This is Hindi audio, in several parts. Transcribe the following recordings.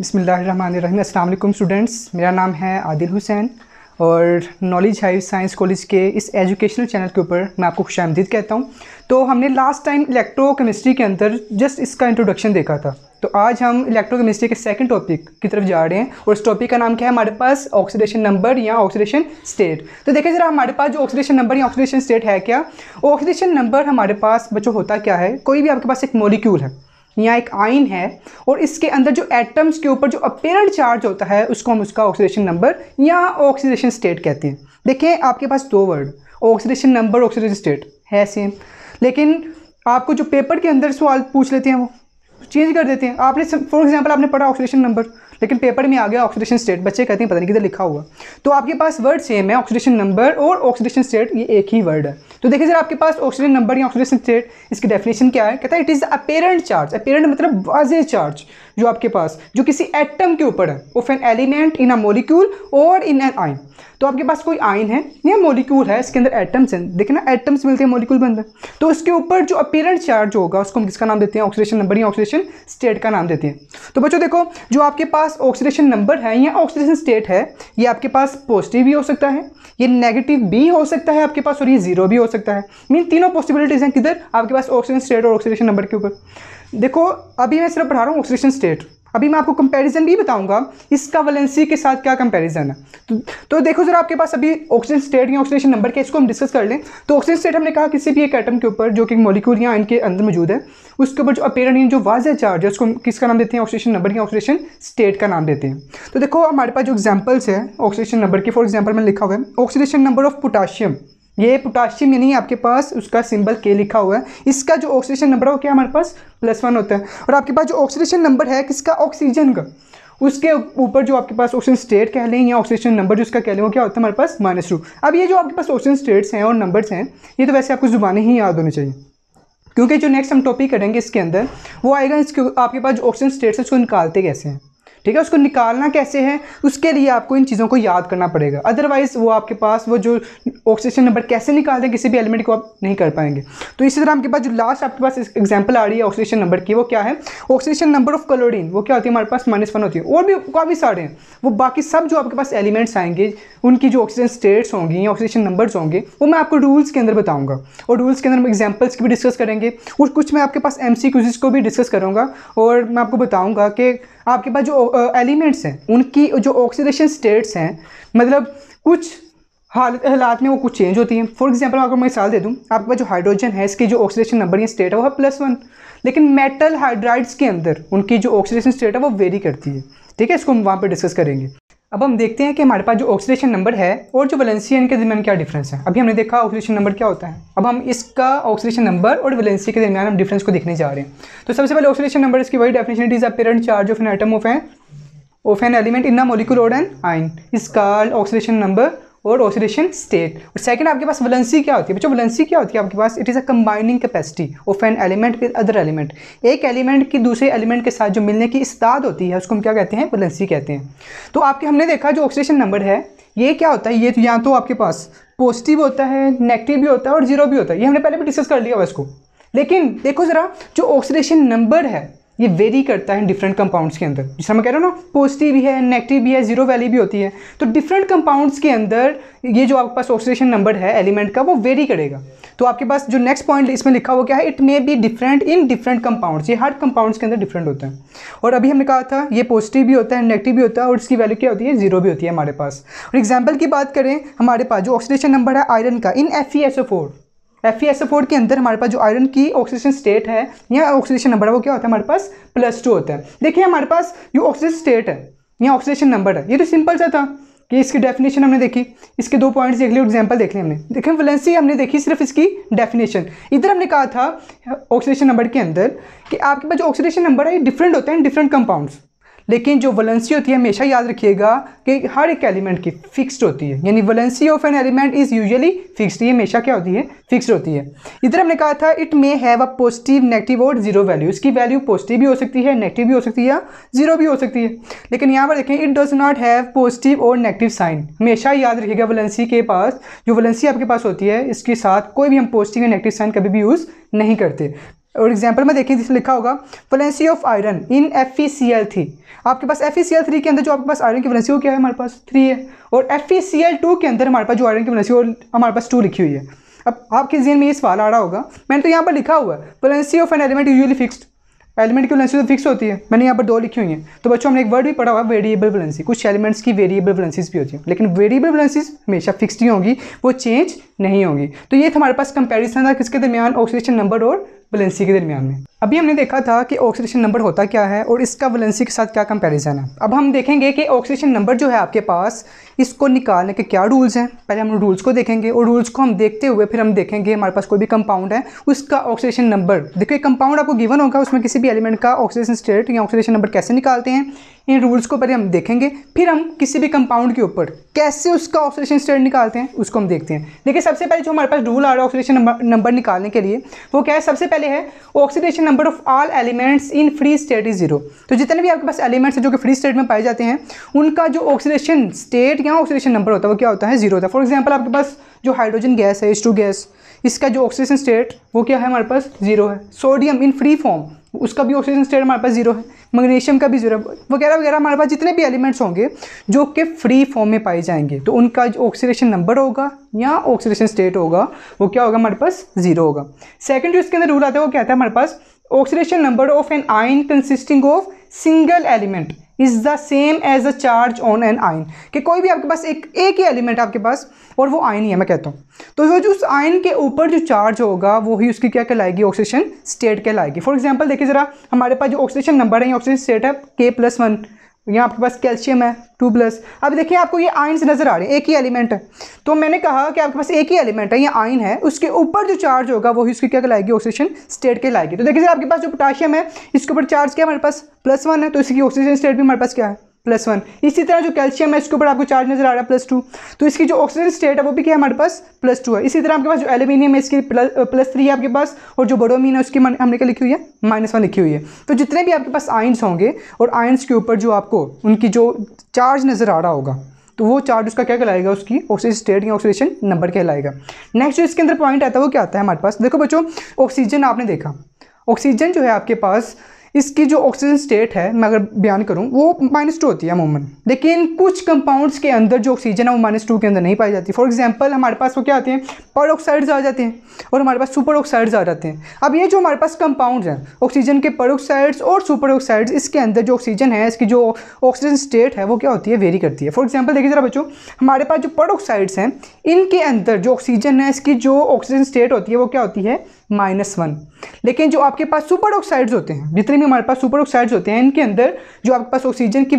बसमिल स्टूडेंट्स मेरा नाम है आदिल हुसैन और नॉलेज हाई साइंस कॉलेज के इस एजुकेशनल चैनल के ऊपर मैं आपको खुश आमदीद कहता हूँ तो हमने लास्ट टाइम इलेक्ट्रो केमिस्ट्री के अंदर जस्ट इसका इंट्रोडक्शन देखा था तो आज हम इलेक्ट्रो केमिस्ट्री के सेकंड टॉपिक की तरफ जा रहे हैं और इस टॉपिक का नाम क्या है हमारे पास ऑक्सीडेशन नंबर या ऑक्सीडेशन स्टेट तो देखिए ज़रा हमारे पास जो ऑक्सीडेशन नंबर या ऑक्सीडेशन स्टेट है क्या ऑक्सीडेशन नंबर हमारे पास बच्चों होता क्या है कोई भी आपके पास एक मोलिक्यूल है या एक आइन है और इसके अंदर जो एटम्स के ऊपर जो अपेरेंट चार्ज होता है उसको हम उसका ऑक्सीडेशन नंबर या ऑक्सीडेशन स्टेट कहते हैं देखिए आपके पास दो word oxidation number oxidation state है सेम लेकिन आपको जो पेपर के अंदर सवाल पूछ लेते हैं वो चेंज कर देते हैं आपने फॉर एग्जाम्पल आपने पढ़ा ऑक्सीडेशन नंबर लेकिन पेपर में आ गया ऑक्सीडेशन स्टेट बच्चे कहते हैं पता नहीं किधर लिखा हुआ तो आपके पास वर्ड सेम है ऑक्सीडेशन नंबर और ऑक्सीडेशन स्टेट ये एक ही वर्ड है तो देखिए सर आपके पास ऑक्सीजन नंबर या ऑक्सीडेशन स्टेट इसकी डेफिनेशन क्या है कहता है it is apparent charge apparent मतलब वाजे चार्ज जो आपके पास जो किसी एटम के ऊपर है of an element in a molecule और इन एन आइन तो आपके पास कोई आइन है या मोलिक्यूल है इसके अंदर एटम्स हैं देखना एटम्स मिलते हैं मोलिक्यूल बनता तो उसके ऊपर जो अपेरेंट चार्ज होगा उसको हम किसका नाम देते हैं ऑक्सीडेशन नंबर या ऑक्सीडेशन स्टेट का नाम देते हैं तो बच्चों देखो जो आपके पास ऑक्सीडेशन नंबर है या ऑक्सीडेशन स्टेट है ये आपके पास पॉजिटिव भी हो सकता है ये नेगेटिव भी हो सकता है आपके पास और ये जीरो भी हो सकता है मीन तीनों पॉसिबिलिटीज़ हैं किधर आपके पास ऑक्सीजन स्टेट और ऑक्सीडेशन नंबर के ऊपर देखो अभी मैं सिर्फ पढ़ा रहा हूँ ऑक्सीडेशन स्टेट स्टेट अभी मैं आपको कंपैरिजन भी बताऊंगा इसका वैलेंसी के साथ क्या कंपैरिजन है तो, तो देखो जरा आपके पास अभी ऑक्सीजन स्टेट या ऑक्सीडेशन नंबर के इसको हम डिस्कस कर लें तो ऑक्सीजन स्टेट हमने कहा किसी भी एक एटम के ऊपर जो कि मोलिक्यूल या इनके अंदर मौजूद है उसके ऊपर जो अपेरेंट या जो वाजह चार्ज है उसको किसका नाम देते हैं ऑक्सीजन नंबर या ऑक्सीडेशन स्टेट का नाम देते हैं तो देखो हमारे पास जो एग्जाम्पल्स है ऑक्सीडेशन नंबर के फॉर एग्जाम्पल मैंने लिखा हुआ है ऑक्सीडेशन नंबर ऑफ पोटाशियम ये पोटाशियम यानी आपके पास उसका सिंबल के लिखा हुआ है इसका जो ऑक्सीडेशन नंबर है वो क्या हमारे पास प्लस वन होता है और आपके पास जो ऑक्सीडेशन नंबर है किसका ऑक्सीजन का उसके ऊपर जो आपके पास ऑक्सीजन स्टेट कह लें या ऑक्सीजन नंबर जो उसका कह लें वो क्या होता है हमारे पास माइनस टू अब ये जो आपके पास ऑक्सीजन स्टेट्स हैं और नंबर्स हैं ये तो वैसे आपको जुबानी ही याद होने चाहिए क्योंकि जो नेक्स्ट हम टॉपिक करेंगे इसके अंदर वो आएगा इसके आपके पास जो ऑक्सीजन स्टेट्स है उसको निकालते कैसे हैं ठीक है उसको निकालना कैसे है उसके लिए आपको इन चीज़ों को याद करना पड़ेगा अदरवाइज़ वो आपके पास वो जो ऑक्सीजन नंबर कैसे निकालते हैं किसी भी एलिमेंट को आप नहीं कर पाएंगे तो इसी तरह आपके पास जो लास्ट आपके पास एग्जाम्पल आ रही है ऑक्सीजन नंबर की वो क्या है ऑक्सीजन नंबर ऑफ क्लोरीन वो क्या होती है हमारे पास माइनस वन होती है और भी काफ़ी सारे हैं वो बाकी सब जो आपके पास एलिमेंट्स आएंगे उनकी जो ऑक्सीजन स्टेट्स होंगी या ऑक्सीजन नंबर्स होंगे वो मैं आपको रूल्स के अंदर बताऊंगा और रूल्स के अंदर हम एग्जाम्पल्स की भी डिस्कस करेंगे और कुछ मैं आपके पास एम को भी डिस्कस करूँगा और मैं आपको बताऊँगा कि आपके पास जो एलिमेंट्स हैं उनकी जो ऑक्सीडेशन स्टेट्स हैं मतलब कुछ हालत हालात में वो कुछ चेंज होती हैं फॉर एग्जाम्पल अगर मैं मिसाल दे दूँ आपके पास जो हाइड्रोजन है इसकी जो ऑक्सीडेशन नंबर या स्टेट है वो है प्लस वन लेकिन मेटल हाइड्राइड्स के अंदर उनकी जो ऑक्सीडेशन स्टेट है वो वेरी करती है ठीक है इसको हम वहाँ पर डिस्कस करेंगे अब हम देखते हैं कि हमारे पास जो ऑक्सीडेशन नंबर है और जो वैलेंसी के दरमियान क्या डिफरेंस है अभी हमने देखा ऑक्सीडेशन नंबर क्या होता है अब हम इसका ऑक्सीडेशन नंबर और वैलेंसी के दरमियान हम डिफरेंस को देखने जा रहे हैं तो सबसे पहले ऑक्सीडेशन नंबर इसकी वही definition it is apparent charge of an atom of an of an element in a molecule और एन आइन इसका ऑक्सीडेशन नंबर और ऑसिलेशन स्टेट और सेकंड आपके पास वलेंसी क्या होती है बच्चों वलेंसी क्या होती है आपके पास it is a combining capacity of an element with other element एक एलिमेंट की दूसरे एलिमेंट के साथ जो मिलने की इस्ताद होती है उसको हम क्या कहते हैं वलेंसी कहते हैं तो आपके हमने देखा जो ऑक्सीडेशन नंबर है ये क्या होता है ये तो या तो आपके पास पॉजिटिव होता है नेगेटिव भी होता है और जीरो भी होता है ये हमने पहले भी डिस्कस कर लिया बस इसको लेकिन देखो ज़रा जो ऑक्सीडेशन नंबर है ये वेरी करता है डिफरेंट कंपाउंड्स के अंदर जिसमें मैं कह रहा हूँ ना पॉजिटिव भी है नेगेटिव भी है जीरो वैली भी होती है तो डिफरेंट कंपाउंड्स के अंदर ये जो आपके पास ऑक्सीडेशन नंबर है एलिमेंट का वो वेरी करेगा तो आपके पास जो नेक्स्ट पॉइंट इसमें लिखा हुआ क्या है it may be different in different compounds ये हर कंपाउंड्स के अंदर डिफरेंट होते हैं और अभी हमने कहा था ये पॉजिटिव भी होता है नेगेटिव भी होता है और इसकी वैल्यू क्या होती है जीरो भी होती है हमारे पास और एग्जाम्पल की बात करें हमारे पास जो ऑक्सीडेशन नंबर है आयरन का in F E S O four F S four के अंदर हमारे पास जो आयरन की ऑक्सीजन स्टेट है या ऑक्सीजन नंबर है वो क्या होता है हमारे पास प्लस टू होता है देखिए हमारे पास जो ऑक्सीजन स्टेट है या ऑक्सीजन नंबर है ये तो सिंपल सा था कि इसकी डेफिनेशन हमने देखी इसके दो पॉइंट्स देख लिए एग्जाम्पल देख लिए हमने देखें वैलेंसी हमने देखी सिर्फ इसकी डेफिनेशन इधर हमने कहा था ऑक्सीडेशन नंबर के अंदर कि आपके पास जो ऑक्सीडेशन नंबर है ये डिफरेंट होते हैं डिफरेंट कंपाउंड्स लेकिन जो वलेंसी होती है हमेशा याद रखिएगा कि हर एक एलिमेंट की फिक्स्ड होती है यानी valency of an element is usually fixed ये हमेशा क्या होती है फिक्स्ड होती है इधर हमने कहा था it may have a positive negative और जीरो वैल्यू इसकी वैल्यू पॉजिटिव भी हो सकती है नेगेटिव भी हो सकती है जीरो भी हो सकती है लेकिन यहाँ पर देखें it does not have positive और नेगेटिव साइन हमेशा याद रखिएगा वलेंसी के पास जो वलेंसी आपके पास होती है इसके साथ कोई भी हम पॉजिटिव या नेगेटिव साइन कभी भी यूज़ नहीं करते और एग्जाम्पल में देखें जिसमें लिखा होगा valency of iron in F E C L three आपके पास F E C L three के अंदर जो आपके पास आयरन की वलेंसी हो क्या है हमारे पास थ्री है और F E C L two के अंदर हमारे पास जो आयरन की वलेंसी और हमारे पास टू लिखी हुई है अब आपके जहन में ये सवाल आ रहा होगा मैंने तो यहाँ पर लिखा हुआ है valency of an element usually fixed element की वलेंसी तो फिक्स होती है मैंने यहाँ पर दो लिखी हुई हैं तो बच्चों हमने एक वर्ड भी पढ़ा हुआ वेरिएबल वलेंसी कुछ एलिमेंट्स की वेरिएबल वलेंसीज भी होती हैं लेकिन वेरिएबल वलेंसीज हमेशा फिक्स ही होंगी वो चेंज नहीं होंगी तो ये हमारे पास कंपेरिजन था किसके दरमियान ऑक्सीडेशन नंबर और vale a अभी हमने देखा था कि ऑक्सीडेशन नंबर होता क्या है और इसका वलेंसी के साथ क्या कंपैरिजन है अब हम देखेंगे कि ऑक्सीडेशन नंबर जो है आपके पास इसको निकालने के क्या रूल्स हैं पहले हम रूल्स को देखेंगे और रूल्स को हम देखते हुए फिर हम देखेंगे हमारे पास कोई भी कंपाउंड है उसका ऑक्सीडेशन नंबर देखिए कंपाउंड आपको गिवन होगा उसमें किसी भी एलिमेंट का ऑक्सीडेशन स्टेट या ऑक्सीडेशन नंबर कैसे निकालते हैं इन रूल्स को पहले हम देखेंगे फिर हम किसी भी कंपाउंड के ऊपर कैसे उसका ऑक्सीडेशन स्टेट निकालते हैं उसको हम देखते हैं देखिए सबसे पहले जो हमारे पास रूल आ रहा है ऑक्सीडेशन नंबर निकालने के लिए वो क्या है सबसे पहले है oxidation number of all elements in free state is zero तो जितने भी आपके पास एलिमेंट्स हैं जो कि फ्री स्टेट में पाए जाते हैं उनका जो ऑक्सीडेशन स्टेट या ऑक्सीडेशन नंबर होता है वो क्या होता है जीरो होता है फॉर एग्जाम्पल आपके पास जो हाइड्रोजन गैस है एस टू गैस इसका जो ऑक्सीडेशन स्टेट वो क्या है हमारे पास जीरो है सोडियम इन फ्री फॉर्म उसका भी ऑक्सीजन स्टेट हमारे पास जीरो है मैग्नीशियम का भी जीरो वगैरह वगैरह हमारे पास जितने भी एलिमेंट्स होंगे जो कि फ्री फॉर्म में पाए जाएंगे तो उनका जो ऑक्सीडेशन नंबर होगा या ऑक्सीडेशन स्टेट होगा वो क्या होगा हमारे पास जीरो होगा सेकंड जो इसके अंदर रूल आता है वो क्या है हमारे पास oxidation number of an ion consisting of single element is the same as a charge on an ion कि कोई भी आपके पास एक एक ही एलिमेंट आपके पास और वो आयन ही है मैं कहता हूँ तो वो जो उस आयन के ऊपर जो चार्ज होगा वो ही उसकी क्या कहलाएगी ऑक्सीजन स्टेट कहलाएगी फॉर एग्जाम्पल देखिए ज़रा हमारे पास जो ऑक्सीजन नंबर है ऑक्सीजन स्टेट है के प्लस वन यहाँ आपके पास कैल्शियम है टू प्लस अब देखिए आपको ये आइन्स नज़र आ रहे हैं एक ही एलिमेंट है तो मैंने कहा कि आपके पास एक ही एलिमेंट है ये आइन है उसके ऊपर जो चार्ज होगा वही उसकी क्या कहलाएगी ऑक्सीजन स्टेट के लाएगी तो देखिए सर आपके पास जो पोटाशियम है इसके ऊपर चार्ज क्या है हमारे पास प्लस वन है तो इसकी ऑक्सीजन स्टेट भी हमारे पास क्या है प्लस वन इसी तरह जो कैल्शियम है इसके ऊपर आपको चार्ज नजर आ रहा है प्लस टू तो इसकी जो ऑक्सीजन स्टेट है वो भी क्या है हमारे पास प्लस टू है इसी तरह आपके पास जो एल्यूमिनियम है इसकी प्लस थ्री है आपके पास और जो बोडोमीन है उसकी हमने क्या लिखी हुई है माइनस वन लिखी हुई है तो जितने भी आपके पास आइंस होंगे और आइंस के ऊपर जो आपको उनकी जो चार्ज नज़र आ रहा होगा तो वो चार्ज उसका क्या कहलाएगा उसकी ऑक्सीजन स्टेट या ऑक्सीडेशन नंबर कहलाएगा नेक्स्ट जो इसके अंदर पॉइंट आता है वो क्या आता है हमारे पास देखो बच्चों ऑक्सीजन आपने देखा ऑक्सीजन जो है आपके पास इसकी जो ऑक्सीजन स्टेट है मैं अगर बयान करूँ वो माइनस टू होती है अमूमन लेकिन कुछ कंपाउंड्स के अंदर जो ऑक्सीजन है वो माइनस टू के अंदर नहीं पाई जाती फॉर एग्जाम्पल हमारे पास वो क्या आते हैं पर ऑक्साइड्स आ जाते हैं और हमारे पास सुपर ऑक्साइड्स आ जाते हैं अब ये जो हमारे पास कंपाउंड हैं ऑक्सीजन के पर ऑक्साइड्स और सुपर ऑक्साइड्स इसके अंदर जो ऑक्सीजन है इसकी जो ऑक्सीजन स्टेट है वो क्या होती है वेरी करती है फॉर एग्जाम्पल देखिए जरा बच्चों हमारे पास जो पर ऑक्साइड्स हैं इनके अंदर जो ऑक्सीजन है इसकी जो ऑक्सीजन स्टेट होती है वो क्या होती है माइनस वन लेकिन जो आपके पास सुपर ऑक्साइड्स होते हैं जितने भी हमारे पास सुपर ऑक्साइड्स होते हैं इनके अंदर जो आपके पास ऑक्सीजन की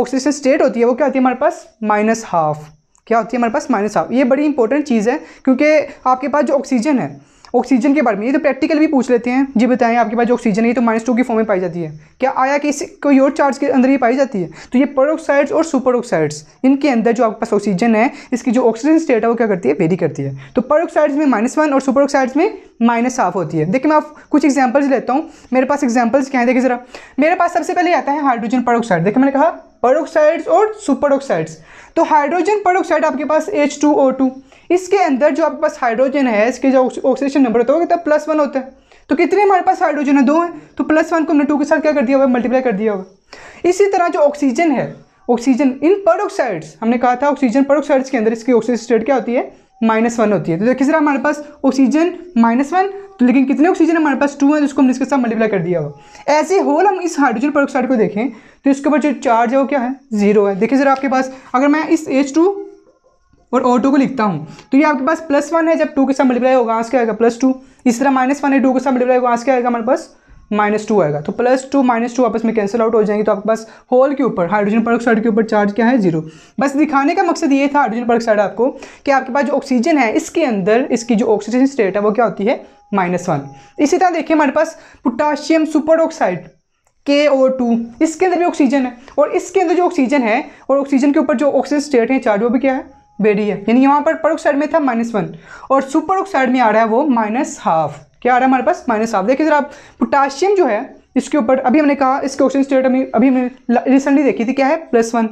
ऑक्सीजन स्टेट होती है वो क्या होती है हमारे पास माइनस हाफ क्या होती है हमारे पास माइनस हाफ ये बड़ी इंपॉर्टेंट चीज़ है क्योंकि आपके पास जो ऑक्सीजन है ऑक्सीजन के बारे में ये तो प्रैक्टिकल भी पूछ लेते हैं जी बताएं आपके पास जो ऑक्सीजन है तो माइनस टू की फॉर्म में पाई जाती है क्या आया कि इसे कोई और चार्ज के अंदर ही पाई जाती है तो ये परोक्साइड्स और ऑक्साइड्स इनके अंदर जो आपके पास ऑक्सीजन है इसकी जो ऑक्सीजन स्टेट है वो क्या करती है वेरी करती है तो परोक्साइड्स में माइनस वन और सुपर में माइनस हाफ होती है देखिए मैं आप कुछ एग्जाम्पल्स लेता हूँ मेरे पास एग्जाम्पल्स क्या है देखिए ज़रा मेरे पास सबसे पहले आता है हाइड्रोजन परोक्साइड देखिए मैंने कहा परोक्साइड्स और सुपरोक्साइड्स तो हाइड्रोजन परोक्साइड आपके पास एच टू ओ टू इसके अंदर जो आपके पास हाइड्रोजन है इसके जो ऑक्सीजन नंबर होता है कितना प्लस वन होता है तो कितने हमारे पास हाइड्रोजन है दो हैं तो प्लस वन को हमने टू के साथ क्या कर दिया होगा मल्टीप्लाई कर दिया होगा इसी तरह जो ऑक्सीजन है ऑक्सीजन इन परोक्साइड्स हमने कहा था ऑक्सीजन परोक्साइड्स के अंदर इसकी ऑक्सीजन स्टेट क्या होती है माइनस वन होती है तो देखिए सर हमारे पास ऑक्सीजन माइनस वन तो लेकिन कितने ऑक्सीजन हमारे पास टू है जिसको तो हमने इसके साथ मल्टीप्लाई कर दिया हो ऐसे होल हम इस हाइड्रोजन प्रोक्साइड को देखें तो इसके ऊपर जो चार्ज है वो क्या है जीरो है देखिए सर आपके पास अगर मैं इस एच टू और ओ टू को लिखता हूँ तो ये आपके पास प्लस वन है जब टू के साथ मल्टीप्लाई होगा आंस क्या आएगा प्लस टू इस तरह माइनस वन है टू के साथ मल्टीप्लाई होगा आंस क्या आएगा हमारे पास माइनस टू आएगा तो प्लस टू माइनस टू आपस में कैंसिल आउट हो जाएंगे तो आपके पास होल के ऊपर हाइड्रोजन परऑक्साइड के ऊपर चार्ज क्या है जीरो बस दिखाने का मकसद ये था हाइड्रोजन परोक्साइड आपको कि आपके पास जो ऑक्सीजन है इसके अंदर इसकी जो ऑक्सीजन स्टेट है वो क्या होती है माइनस वन इसी तरह देखिए हमारे पास पोटाशियम सुपर ऑक्साइड के ओ टू इसके अंदर भी ऑक्सीजन है और इसके अंदर जो ऑक्सीजन है और ऑक्सीजन के ऊपर जो ऑक्सीजन स्टेट है चार्ज वो भी क्या है बेडी है यानी यहाँ पर पर ऑक्साइड में था माइनस वन और सुपर ऑक्साइड में आ रहा है वो माइनस हाफ क्या आ रहा है हमारे पास माइनस हाफ देखिए जरा पोटाशियम जो है इसके ऊपर अभी हमने कहा इसके ऑक्सीजन स्टेट अभी अभी हमने रिसेंटली देखी थी क्या है प्लस वन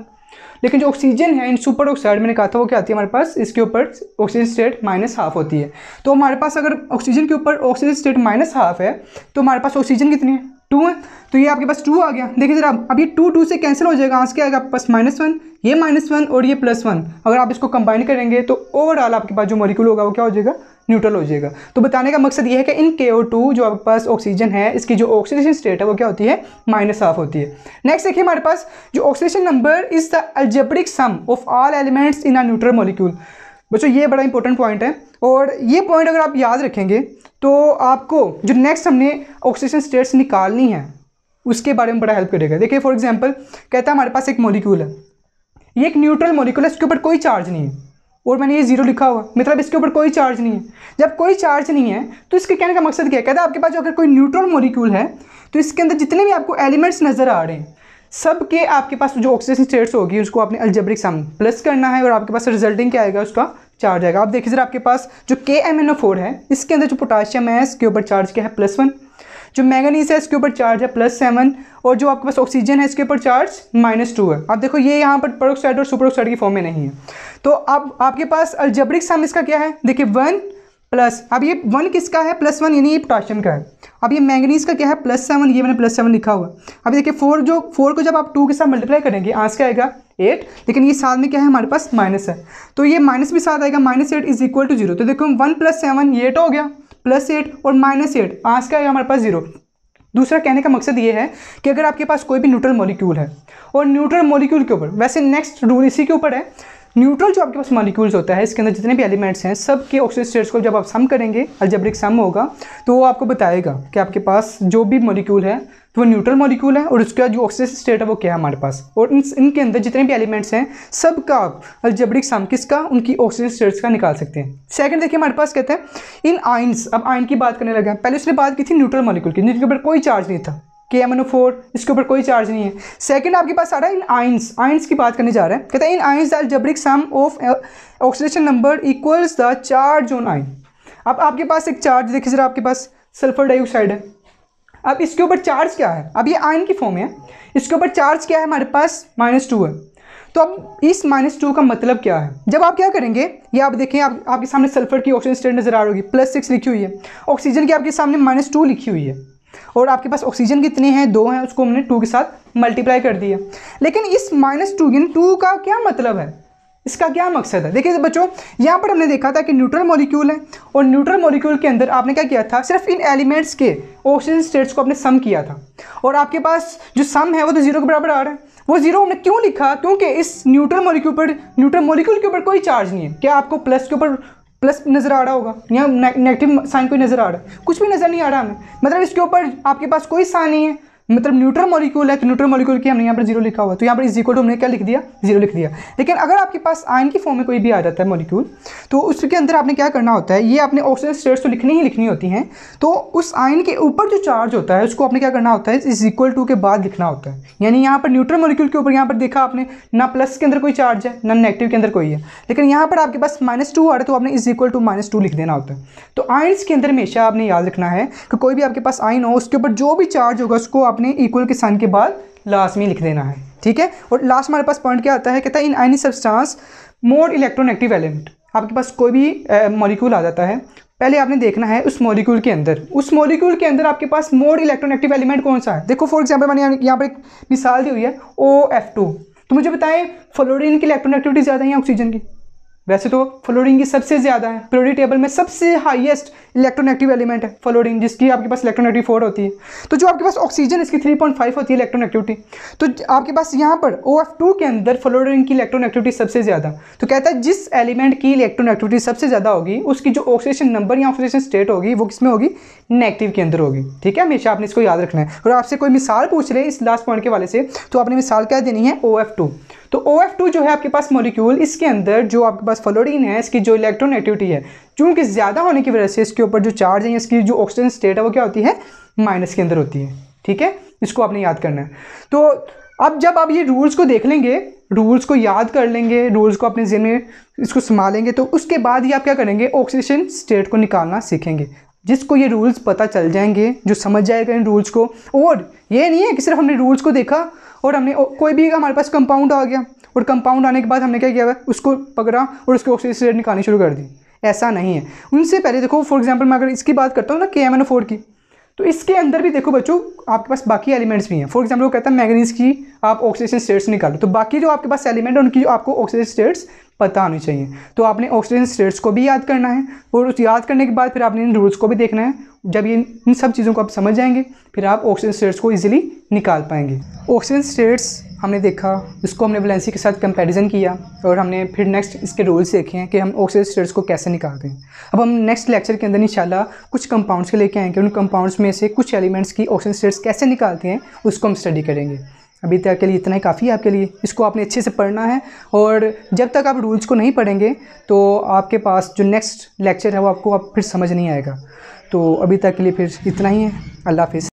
लेकिन जो ऑक्सीजन है इन सुपर ऑक्साइड मैंने कहा था वो क्या आती है हमारे पास इसके ऊपर ऑक्सीजन स्टेट माइनस हाफ होती है तो हमारे पास अगर ऑक्सीजन के ऊपर ऑक्सीजन स्टेट माइनस हाफ है तो हमारे पास ऑक्सीजन कितनी है टू है तो ये आपके पास टू आ गया देखिए जरा अब ये टू टू से कैंसिल हो जाएगा आंसर क्या आएगा आपके पास माइनस वन ये माइनस वन और ये प्लस वन अगर आप इसको कंबाइन करेंगे तो ओवरऑल आपके पास जो मॉलिक्यूल होगा वो क्या हो जाएगा न्यूट्रल हो जाएगा तो बताने का मकसद ये है कि इन के जो आपके पास ऑक्सीजन है इसकी जो ऑक्सीडेशन स्टेट है वो क्या होती है माइनस हाफ होती है नेक्स्ट देखिए हमारे पास जो oxidation number is the algebraic sum of all elements in a neutral molecule बच्चों ये बड़ा इंपॉर्टेंट पॉइंट है और ये पॉइंट अगर आप याद रखेंगे तो आपको जो नेक्स्ट हमने ऑक्सीजन स्टेट्स निकालनी है उसके बारे में बड़ा हेल्प करेगा देखिए फॉर एग्जांपल कहता है हमारे पास एक मॉलिक्यूल है ये एक न्यूट्रल मॉलिक्यूल है इसके ऊपर कोई चार्ज नहीं है और मैंने ये जीरो लिखा हुआ मतलब इसके ऊपर कोई चार्ज नहीं है जब कोई चार्ज नहीं है तो इसके कहने का मकसद क्या है कहता है आपके पास अगर कोई न्यूट्रॉन मोलिक्यूल है तो इसके अंदर जितने भी आपको एलिमेंट्स नज़र आ रहे हैं सब के आपके पास जो ऑक्सीजन स्टेट्स होगी उसको आपने अल्जेब्रिक सम प्लस करना है और आपके पास रिजल्टिंग क्या आएगा उसका चार्ज आएगा आप देखिए सर आपके पास जो के एम एन ओ फोर है इसके अंदर जो पोटाशियम है इसके ऊपर चार्ज क्या है प्लस वन जो मैगनीस है इसके ऊपर चार्ज है प्लस सेवन और जो आपके पास ऑक्सीजन है इसके ऊपर चार्ज माइनस टू है आप देखो ये यहाँ पर परोक्साइड और ऑक्साइड की फॉर्म में नहीं है तो अब आपके पास अल्जब्रिक सम इसका क्या है देखिए वन प्लस अब ये वन किसका है प्लस वन यानी ये पोटाशियम का है अब ये मैंगनीज का क्या है प्लस सेवन ये मैंने प्लस सेवन लिखा हुआ अब देखिए फोर जो फोर को जब आप टू के साथ मल्टीप्लाई करेंगे आंस क्या आएगा एट लेकिन ये साथ में क्या है हमारे पास माइनस है तो ये माइनस भी साथ आएगा minus eight is equal to zero तो देखो वन प्लस सेवन ये एट हो गया प्लस एट और माइनस एट पाँच का आएगा हमारे पास जीरो दूसरा कहने का मकसद ये है कि अगर आपके पास कोई भी न्यूट्रल मॉलिक्यूल है और न्यूट्रल मॉलिक्यूल के ऊपर वैसे नेक्स्ट रूल इसी के ऊपर है न्यूट्रल जो आपके पास मॉलिक्यूल्स होता है इसके अंदर जितने भी एलिमेंट्स हैं सब के ऑक्सीजन स्टेट्स को जब आप सम करेंगे अल्जेब्रिक सम होगा तो वो आपको बताएगा कि आपके पास जो भी मॉलिक्यूल है तो वो न्यूट्रल मॉलिक्यूल है और उसका जो ऑक्सीजन स्टेट है वो क्या है हमारे पास और इन इनके अंदर जितने भी एलिमेंट्स हैं सब का आप अल्जबरिक साम किसका उनकी ऑक्सीजन स्टेट्स का निकाल सकते हैं सेकंड देखिए हमारे पास कहते हैं इन आइन्स अब आइन की बात करने लगे पहले उसने बात की थी न्यूट्रल मॉलिक्यूल की जिनके ऊपर कोई चार्ज नहीं था के एम एन ओ फोर इसके ऊपर कोई चार्ज नहीं है सेकंड आपके पास आ रहा है इन आइंस आइंस की बात करने जा रहे हैं कहते हैं in ions algebraic sum of oxidation number equals the charge on ion अब आपके पास एक चार्ज देखिए जरा आपके पास सल्फर डाइऑक्साइड है अब इसके ऊपर चार्ज क्या है अब ये आयन की फॉर्म है इसके ऊपर चार्ज क्या है हमारे पास माइनस टू है तो अब इस माइनस टू का मतलब क्या है जब आप क्या करेंगे ये आप देखें आप आपके सामने सल्फर की ऑक्सीजन स्टेट नजर आ रही होगी प्लस सिक्स लिखी हुई है ऑक्सीजन की आपके सामने माइनस टू लिखी हुई है और आपके पास ऑक्सीजन कितने हैं दो हैं उसको हमने टू के साथ मल्टीप्लाई कर दिया लेकिन इस माइनस टू यानी टू का क्या मतलब है इसका क्या मकसद है देखिए बच्चों यहाँ पर हमने देखा था कि न्यूट्रल मॉलिक्यूल है और न्यूट्रल मॉलिक्यूल के अंदर आपने क्या किया था सिर्फ इन एलिमेंट्स के ऑक्सीजन स्टेट्स को आपने सम किया था और आपके पास जो सम है वो तो जीरो के बराबर आ रहा है वो जीरो हमने क्यों लिखा क्योंकि इस न्यूट्रल मोलिक्यूल पर न्यूट्रल मोलिक्यूल के ऊपर कोई चार्ज नहीं है क्या आपको प्लस के ऊपर प्लस नज़र आ रहा होगा या नेगेटिव साइन कोई नज़र आ रहा है कुछ भी नज़र नहीं आ रहा हमें मतलब इसके ऊपर आपके पास कोई साइन नहीं है मतलब न्यूट्रल मॉलिक्यूल है तो न्यूट्रल मॉलिक्यूल की हमने यहाँ पर जीरो लिखा हुआ तो यहाँ पर इज इक्वल हमने क्या लिख दिया जीरो लिख दिया लेकिन अगर आपके पास आयन की फॉर्म में कोई भी आ जाता है मॉलिक्यूल तो उसके अंदर आपने क्या करना होता है ये आपने ऑक्सीजन स्टेट्स तो लिखनी ही लिखनी होती हैं तो उस आयन के ऊपर जो चार्ज होता है उसको आपने क्या करना होता है इज इक्वल टू के बाद लिखना होता है यानी यहाँ पर न्यूट्रल मॉलिक्यूल के ऊपर यहाँ पर देखा आपने ना प्लस के अंदर कोई चार्ज है ना नेगेटिव के अंदर कोई है लेकिन यहाँ पर आपके पास माइनस टू आ रहा है तो आपने is equal to minus two लिख देना होता है तो आयन के अंदर हमेशा आपने याद रखना है कि कोई भी आपके पास आयन हो उसके ऊपर जो भी चार्ज होगा उसको आप आपने इक्वल के साइन के बाद लास्ट में लिख देना है ठीक है और लास्ट हमारे पास पॉइंट क्या आता है कहता है in any substance more electron active element आपके पास कोई भी मॉलिक्यूल आ जाता है पहले आपने देखना है उस मॉलिक्यूल के अंदर उस मॉलिक्यूल के अंदर आपके पास मोर इलेक्ट्रॉन एक्टिव एलिमेंट कौन सा है देखो फॉर एग्जांपल मैंने यहाँ पर एक मिसाल दी हुई है ओ एफ टू तो मुझे बताएं फ्लोरिन की इलेक्ट्रॉन एक्टिविटी ज़्यादा है या ऑक्सीजन की वैसे तो फ्लोरिन की सबसे ज़्यादा है प्योरिटी टेबल में सबसे हाईएस्ट इलेक्ट्रोनेगेटिव एलिमेंट है फ्लोरिन जिसकी आपके पास इलेक्ट्रोनेगेटिव फोर होती है तो जो आपके पास ऑक्सीजन इसकी 3.5 होती है इलेक्ट्रोनेगेटिविटी तो आपके पास यहाँ पर ओ के अंदर फ्लोरिन की इलेक्ट्रोनेगेटिविटी सबसे ज़्यादा तो कहता है जिस एलिमेंट की इलेक्ट्रोनेगेटिविटी सबसे ज़्यादा होगी उसकी जो ऑक्सीजन नंबर या ऑक्सीजन स्टेट होगी वो किसमें होगी नेगेटिव के अंदर होगी ठीक है हमेशा आपने इसको याद रखना है और आपसे कोई मिसाल पूछ ले इस लास्ट पॉइंट के वाले से तो आपने मिसाल क्या देनी है ओ तो ओ एफ टू जो है आपके पास मोलिक्यूल इसके अंदर जो आपके पास फ्लोरीन है इसकी जो एक्टिविटी है चूँकि ज़्यादा होने की वजह से इसके ऊपर जो चार्ज है इसकी जो ऑक्सीजन स्टेट है वो क्या होती है माइनस के अंदर होती है ठीक है इसको आपने याद करना है तो अब जब आप ये रूल्स को देख लेंगे रूल्स को याद कर लेंगे रूल्स को अपने जिन में इसको संभालेंगे तो उसके बाद ही आप क्या करेंगे ऑक्सीजन स्टेट को निकालना सीखेंगे जिसको ये रूल्स पता चल जाएंगे जो समझ जाएगा इन रूल्स को और ये नहीं है कि सिर्फ हमने रूल्स को देखा और हमने कोई भी हमारे पास कंपाउंड आ गया और कंपाउंड आने के बाद हमने क्या किया हुआ उसको पकड़ा और उसको ऑक्सीजन रेट रेड निकालनी शुरू कर दी ऐसा नहीं है उनसे पहले देखो फॉर एग्जाम्पल मैं अगर इसकी बात करता हूँ ना के एम एन फोर की तो इसके अंदर भी देखो बच्चों आपके पास बाकी एलिमेंट्स भी हैं फॉर एग्जाम्पल वो कहता है मैगनीज की आप ऑक्सीजन स्टेट्स निकालो तो बाकी जो आपके पास एलिमेंट है उनकी जो आपको ऑक्सीजन स्टेट्स पता होनी चाहिए तो आपने ऑक्सीजन स्टेट्स को भी याद करना है और उस याद करने के बाद फिर आपने इन रूल्स को भी देखना है जब ये इन सब चीज़ों को आप समझ जाएंगे फिर आप ऑक्सीजन स्टेट्स को ईजिली निकाल पाएंगे ऑक्सीजन स्टेट्स हमने देखा इसको हमने वैलेंसी के साथ कंपैरिजन किया और हमने फिर नेक्स्ट इसके रोल्स देखे हैं कि हम ऑक्सीजन स्टेट्स को कैसे निकालते हैं अब हम नेक्स्ट लेक्चर के अंदर इंशाल्लाह कुछ कंपाउंड्स के लेके आएंगे उन कंपाउंड्स में से कुछ एलिमेंट्स की ऑक्सीजन स्टेट्स कैसे निकालते हैं उसको हम स्टडी करेंगे अभी तक के लिए इतना ही काफ़ी है आपके लिए इसको आपने अच्छे से पढ़ना है और जब तक आप रूल्स को नहीं पढ़ेंगे तो आपके पास जो नेक्स्ट लेक्चर है वो आपको आप फिर समझ नहीं आएगा तो अभी तक के लिए फिर इतना ही है अल्लाह हाफिज़